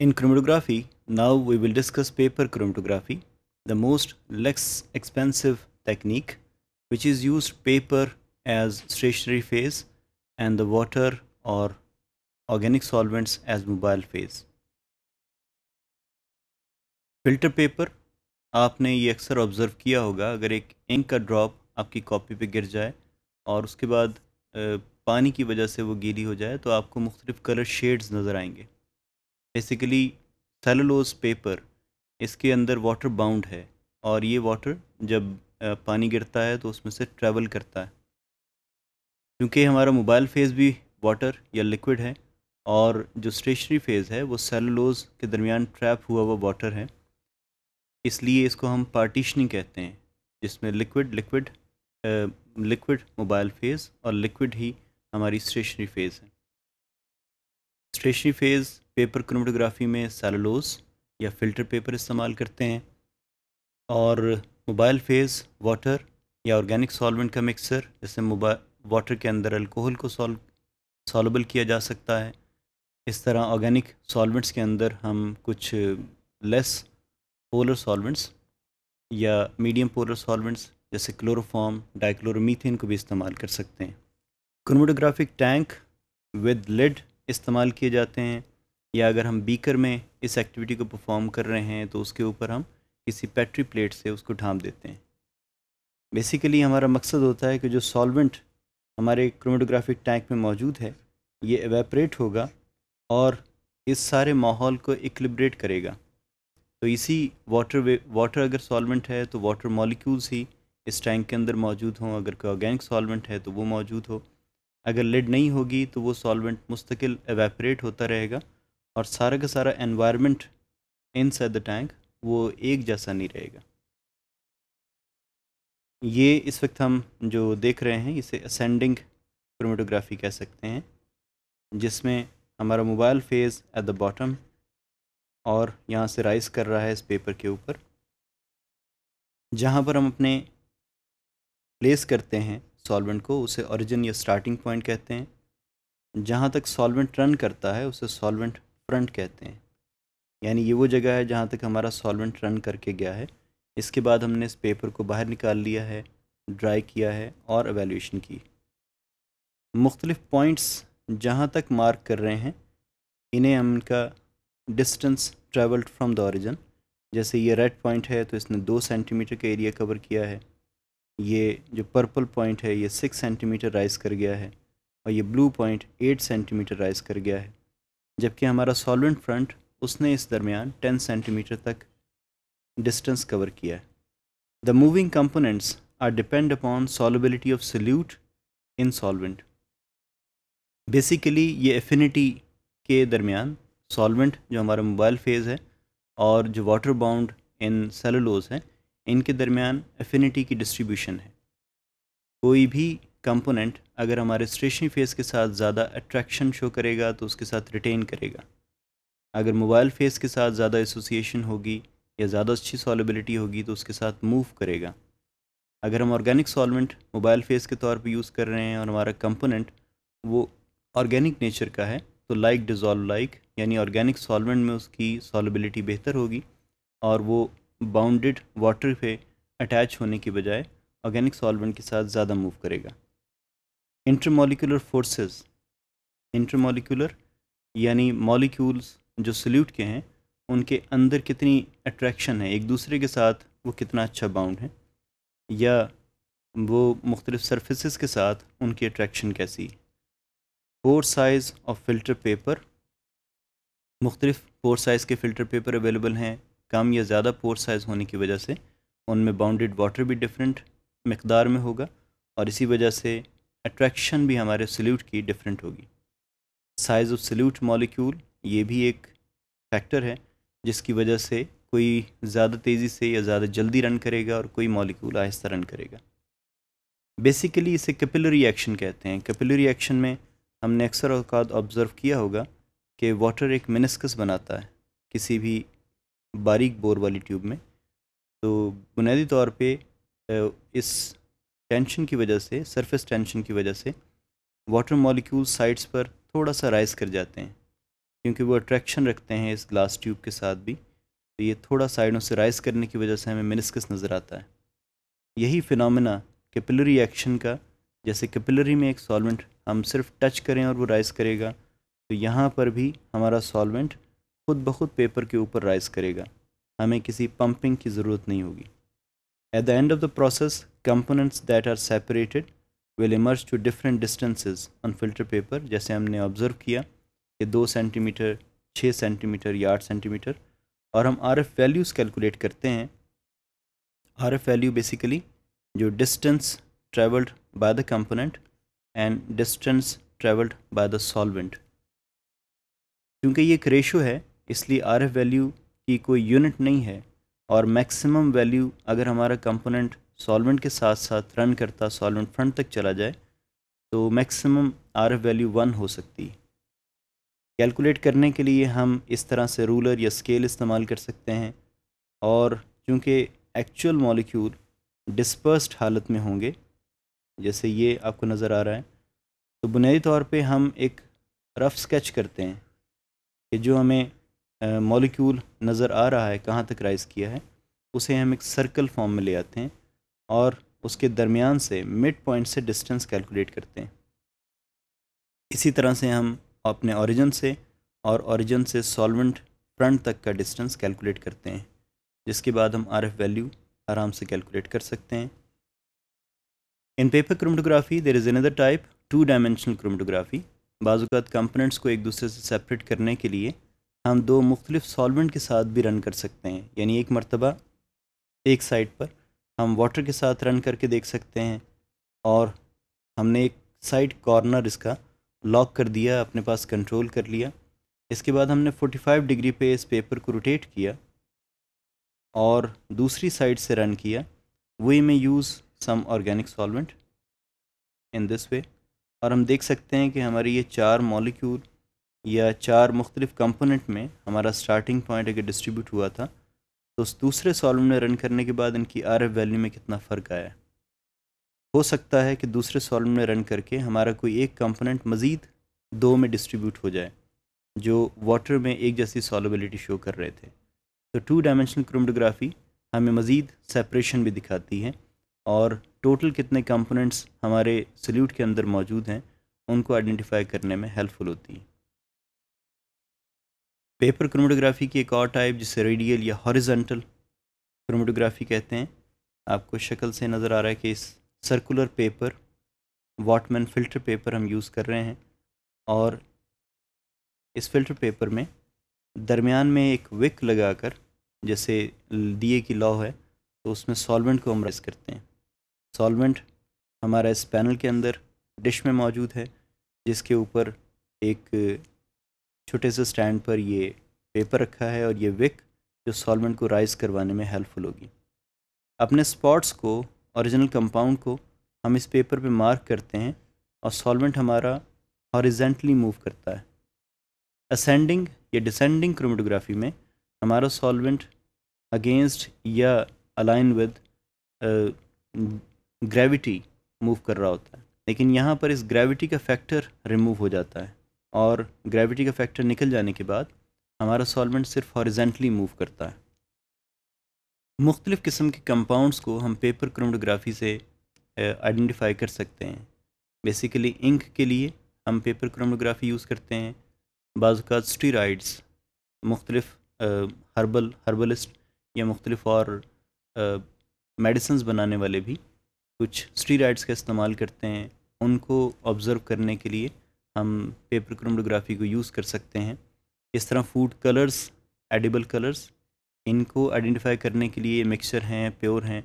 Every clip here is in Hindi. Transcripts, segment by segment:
In chromatography, now we will discuss paper chromatography, the most less expensive technique which is used paper as stationary phase and the water or organic solvents as mobile phase. Filter paper, आपने ये अक्सर ऑब्ज़र्व किया होगा अगर एक इंक का ड्रॉप आपकी कॉपी पे गिर जाए और उसके बाद पानी की वजह से वो गीली हो जाए तो आपको मुख्तलिफ़ कलर शेड्स नज़र आएंगे बेसिकली सेलुलोज पेपर इसके अंदर वाटर बाउंड है और ये वाटर जब पानी गिरता है तो उसमें से ट्रेवल करता है क्योंकि हमारा मोबाइल फेज़ भी वाटर या लिक्विड है और जो स्टेशनरी फेज़ है वो सेलुलोज के दरमियान ट्रैप हुआ हुआ वाटर है इसलिए इसको हम पार्टीशनिंग कहते हैं जिसमें liquid liquid liquid mobile phase और लिक्विड ही हमारी स्टेशनरी फेज़ है स्टेशनरी फेज़ पेपर क्रोमेटोग्राफी में सेलोलोस या फ़िल्टर पेपर इस्तेमाल करते हैं और मोबाइल फेज़ वाटर या ऑर्गेनिक सॉल्वेंट का मिक्सर जैसे मोबाइल वाटर के अंदर अल्कोहल को सॉल्व सॉलेबल किया जा सकता है इस तरह ऑर्गेनिक सॉल्वेंट्स के अंदर हम कुछ लेस पोलर सॉल्वेंट्स या मीडियम पोलर सॉल्वेंट्स जैसे क्लोरोफॉर्म डाइक्लोरोमीथेन को भी इस्तेमाल कर सकते हैं क्रोमेटोग्राफिक टैंक विद लिड इस्तेमाल किए जाते हैं या अगर हम बीकर में इस एक्टिविटी को परफॉर्म कर रहे हैं तो उसके ऊपर हम किसी पैट्री प्लेट से उसको ढाँप देते हैं बेसिकली हमारा मकसद होता है कि जो सॉल्वेंट हमारे क्रोमेटोग्राफिक टैंक में मौजूद है ये एवेपरेट होगा और इस सारे माहौल को इक्लिब्रेट करेगा तो इसी वाटर वाटर अगर सॉल्वेंट है तो वाटर मॉलिक्यूल्स ही इस टैंक के अंदर मौजूद हों अगर कोई ऑर्गेनिक सॉल्वेंट है तो वो मौजूद हो अगर लिड नहीं होगी तो वो सॉल्वेंट मुस्तकिल एवेपरेट होता रहेगा और सारा का सारा एनवायरनमेंट इन द टैंक वो एक जैसा नहीं रहेगा ये इस वक्त हम जो देख रहे हैं इसे असेंडिंग क्रोमेटोग्राफी कह सकते हैं जिसमें हमारा mobile phase at the bottom और यहाँ से राइस कर रहा है इस पेपर के ऊपर जहाँ पर हम अपने प्लेस करते हैं सॉल्वेंट को उसे ओरिजिन या स्टार्टिंग पॉइंट कहते हैं जहाँ तक सॉल्वेंट रन करता है उसे सॉल्वेंट फ्रंट कहते हैं यानी ये वो जगह है जहाँ तक हमारा सॉल्वेंट रन करके गया है इसके बाद हमने इस पेपर को बाहर निकाल लिया है ड्राई किया है और एवेल्यूशन की मुख्तलिफ़ पॉइंट्स जहाँ तक मार्क कर रहे हैं इन्हें हम इनका distance travelled from the origin जैसे ये रेड पॉइंट है तो इसने दो सेंटीमीटर का एरिया कवर किया है ये जो पर्पल पॉइंट है ये सिक्स सेंटीमीटर राइज कर गया है और ये blue point eight centimetre rise कर गया है जबकि हमारा सॉल्वेंट फ्रंट उसने इस दरमियान टेन सेंटीमीटर तक डिस्टेंस कवर किया है the moving components are depend upon solubility of solute in solvent basically ये एफिनिटी के दरमियान सॉल्वेंट जो हमारा मोबाइल फेज़ है और जो वाटर बाउंड इन सेलोलोज है इनके दरमियान एफिनिटी की डिस्ट्रीब्यूशन है कोई भी कंपोनेंट अगर हमारे स्टेशनरी फेस के साथ ज़्यादा अट्रैक्शन शो करेगा तो उसके साथ रिटेन करेगा अगर मोबाइल फेस के साथ ज़्यादा एसोसिएशन होगी या ज़्यादा अच्छी सॉलेबिलिटी होगी तो उसके साथ मूव करेगा अगर हम ऑर्गेनिक सॉलमेंट मोबाइल फेस के तौर पर यूज़ कर रहे हैं और हमारा कंपोनेंट वो ऑर्गेनिक नेचर का है तो लाइक डिजॉल्व लाइक यानी ऑर्गेनिक सॉलमेंट में उसकी सॉलेबिलिटी बेहतर होगी और वो बाउंडेड वाटर पे अटैच होने के बजाय ऑर्गेनिक सॉल्वेंट के साथ ज़्यादा मूव करेगा इंटरमोलिकुलर फोर्सेस इंटरमोलिकुलर यानी मॉलिक्यूल्स जो सल्यूट के हैं उनके अंदर कितनी अट्रैक्शन है एक दूसरे के साथ वो कितना अच्छा बाउंड है या वो मुख्तलिफ सरफेसेस के साथ उनकी अट्रैक्शन कैसी है pore size of filter paper मुख्तलिफ फोर साइज़ के फ़िल्टर पेपर अवेलेबल हैं कम या ज़्यादा पोर साइज़ होने की वजह से उनमें बाउंडेड वाटर भी डिफरेंट मकदार में होगा और इसी वजह से अट्रैक्शन भी हमारे सल्यूट की डिफरेंट होगी साइज़ ऑफ सल्यूट मॉलिक्यूल ये भी एक फैक्टर है जिसकी वजह से कोई ज़्यादा तेज़ी से या ज़्यादा जल्दी रन करेगा और कोई मॉलिक्यूल आहिस्ता रन करेगा बेसिकली इसे कैपिलरी एक्शन कहते हैं कैपिलरी एक्शन में हमने अक्सर अवकात ऑब्ज़र्व किया होगा कि वाटर एक मिनस्कस बनाता है किसी भी बारीक बोर वाली ट्यूब में तो बुनियादी तौर पे इस टेंशन की वजह से सरफेस टेंशन की वजह से वाटर मॉलिक्यूल साइड्स पर थोड़ा सा राइज कर जाते हैं क्योंकि वो अट्रैक्शन रखते हैं इस ग्लास ट्यूब के साथ भी तो ये थोड़ा साइडों से राइज करने की वजह से हमें मिनिस्कस नज़र आता है यही फिनमिना कैपिलरी एक्शन का जैसे कैपिलरी में एक सॉल्वेंट हम सिर्फ टच करें और वो राइज करेगा तो यहाँ पर भी हमारा सॉल्वेंट खुद ब खुद पेपर के ऊपर राइज करेगा हमें किसी पंपिंग की ज़रूरत नहीं होगी at the end of the process components that are separated will emerge to different distances on filter paper जैसे हमने ऑब्जर्व किया कि दो सेंटीमीटर छः सेंटीमीटर या आठ सेंटीमीटर और हम आर एफ वैल्यूज़ कैलकुलेट करते हैं आर एफ वैल्यू बेसिकली जो distance travelled by the component and distance travelled by the solvent क्योंकि ये एक रेशो है इसलिए आर एफ वैल्यू की कोई यूनिट नहीं है और मैक्सिमम वैल्यू अगर हमारा कंपोनेंट सॉल्वेंट के साथ साथ रन करता सॉल्वेंट फ्रंट तक चला जाए तो maximum R F value one हो सकती कैलकुलेट करने के लिए हम इस तरह से रूलर या स्केल इस्तेमाल कर सकते हैं और चूँकि एक्चुअल मॉलिक्यूल डिस्पर्स्ड हालत में होंगे जैसे ये आपको नज़र आ रहा है तो बुनियादी तौर पे हम एक रफ़ स्केच करते हैं कि जो हमें मॉलिक्यूल नज़र आ रहा है कहाँ तक राइज़ किया है उसे हम एक सर्कल फॉर्म में ले आते हैं और उसके दरमियान से मिड पॉइंट से डिस्टेंस कैलकुलेट करते हैं इसी तरह से हम अपने ओरिजिन से और ओरिजिन से सॉल्वेंट फ्रंट तक का डिस्टेंस कैलकुलेट करते हैं जिसके बाद हम आर वैल्यू आराम से कैलकुलेट कर सकते हैं in paper chromatography there is another type two dimensional chromatography बाजूकात कंपोनेंट्स को एक दूसरे से सेपरेट करने के लिए हम दो मुख्तलिफ सॉल्वेंट के साथ भी रन कर सकते हैं यानी एक मरतबा एक साइड पर हम वाटर के साथ रन करके देख सकते हैं और हमने एक साइड कॉर्नर इसका लॉक कर दिया अपने पास कंट्रोल कर लिया इसके बाद हमने 45 डिग्री पे इस पेपर को रोटेट किया और दूसरी साइड से रन किया वी में use some organic solvent in this way और हम देख सकते हैं कि हमारी ये चार मॉलिक्यूल या चार मुख्तलिफ कंपोनेंट में हमारा स्टार्टिंग पॉइंट अगर डिस्ट्रीब्यूट हुआ था तो उस दूसरे सॉल्व में रन करने के बाद इनकी आर एफ वैल्यू में कितना फ़र्क आया हो सकता है कि दूसरे सॉल्व में रन करके हमारा कोई एक कंपोनेंट मज़ीद दो में डिस्ट्रीब्यूट हो जाए जो वाटर में एक जैसी सॉलेबिलिटी शो कर रहे थे तो टू डायमेंशनल क्रोमटोग्राफी हमें मज़ीद सेपरेशन भी दिखाती है और टोटल कितने कंपोनेंट्स हमारे सल्यूट के अंदर मौजूद हैं उनको आइडेंटिफाई करने में हेल्पफुल होती हैं पेपर क्रोमेटोग्राफी की एक और टाइप जिसे रेडियल या हॉरिजेंटल क्रोमेटोग्राफी कहते हैं आपको शक्ल से नज़र आ रहा है कि इस circular paper Whatman filter paper हम यूज़ कर रहे हैं और इस फ़िल्टर पेपर में दरमियान में एक विक लगाकर जैसे दिए की लॉ है तो उसमें सॉल्वेंट को हम रेस करते हैं सॉल्वेंट हमारा इस पैनल के अंदर डिश में मौजूद है जिसके ऊपर एक छोटे से स्टैंड पर ये पेपर रखा है और ये विक जो सॉल्वेंट को राइज करवाने में हेल्पफुल होगी अपने स्पॉट्स को ओरिजिनल कंपाउंड को हम इस पेपर पे मार्क करते हैं और सॉल्वेंट हमारा हॉरिजेंटली मूव करता है असेंडिंग या डिसेंडिंग क्रोमेटोग्राफी में हमारा सॉल्वेंट अगेंस्ट या अलाइन विद ग्रेविटी मूव कर रहा होता है लेकिन यहाँ पर इस ग्रेविटी का फैक्टर रिमूव हो जाता है और ग्रेविटी का फैक्टर निकल जाने के बाद हमारा सॉल्वेंट सिर्फ हॉरिजेंटली मूव करता है मुख्तलिफ़ किस्म के कंपाउंड्स को हम पेपर क्रोमोग्राफी से आइडेंटिफाई कर सकते हैं बेसिकली इंक के लिए हम पेपर क्रोमोग्राफी यूज़ करते हैं बाज़ात स्टीराइड्स मुख्तलिफ हर्बल हर्बलिस्ट या मुख्तलिफ और मेडिसन्स बनाने वाले भी कुछ स्टीराइड्स का इस्तेमाल करते हैं उनको ऑब्ज़र्व करने के लिए हम पेपर क्रोमोग्राफी को यूज़ कर सकते हैं इस तरह फूड कलर्स एडिबल कलर्स इनको आइडेंटिफाई करने के लिए मिक्सचर हैं प्योर हैं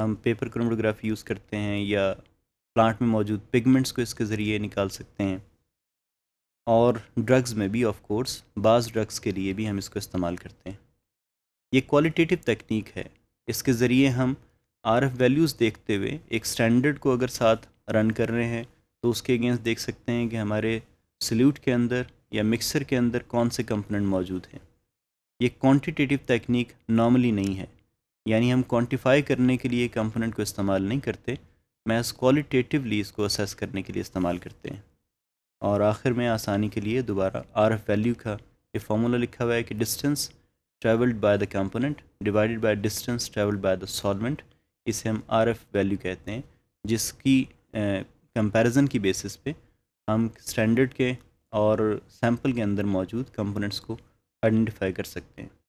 हम पेपर क्रोमोग्राफी यूज़ करते हैं या प्लांट में मौजूद पिगमेंट्स को इसके ज़रिए निकाल सकते हैं और ड्रग्स में भी ऑफ कोर्स बाज़ ड्रग्स के लिए भी हम इसको इस्तेमाल करते हैं ये क्वालिटेटिव तकनीक है इसके ज़रिए हम आर एफ वैल्यूज़ देखते हुए एक स्टैंडर्ड को अगर साथ रन कर रहे हैं तो उसके अगेंस्ट देख सकते हैं कि हमारे सल्यूट के अंदर या मिक्सर के अंदर कौन से कंपोनेंट मौजूद हैं ये क्वांटिटेटिव तकनीक नॉर्मली नहीं है यानी हम क्वांटिफाई करने के लिए कंपोनेंट को इस्तेमाल नहीं करते मैं क्वालिटेटिवली इसको असेस करने के लिए इस्तेमाल करते हैं और आखिर में आसानी के लिए दोबारा आर एफ वैल्यू का ये फार्मूला लिखा हुआ है कि distance travelled by the component divided by distance travelled by the solvent इसे हम आर एफ वैल्यू कहते हैं जिसकी कंपैरिजन की बेसिस पे हम स्टैंडर्ड के और सैम्पल के अंदर मौजूद कंपोनेंट्स को आइडेंटिफाई कर सकते हैं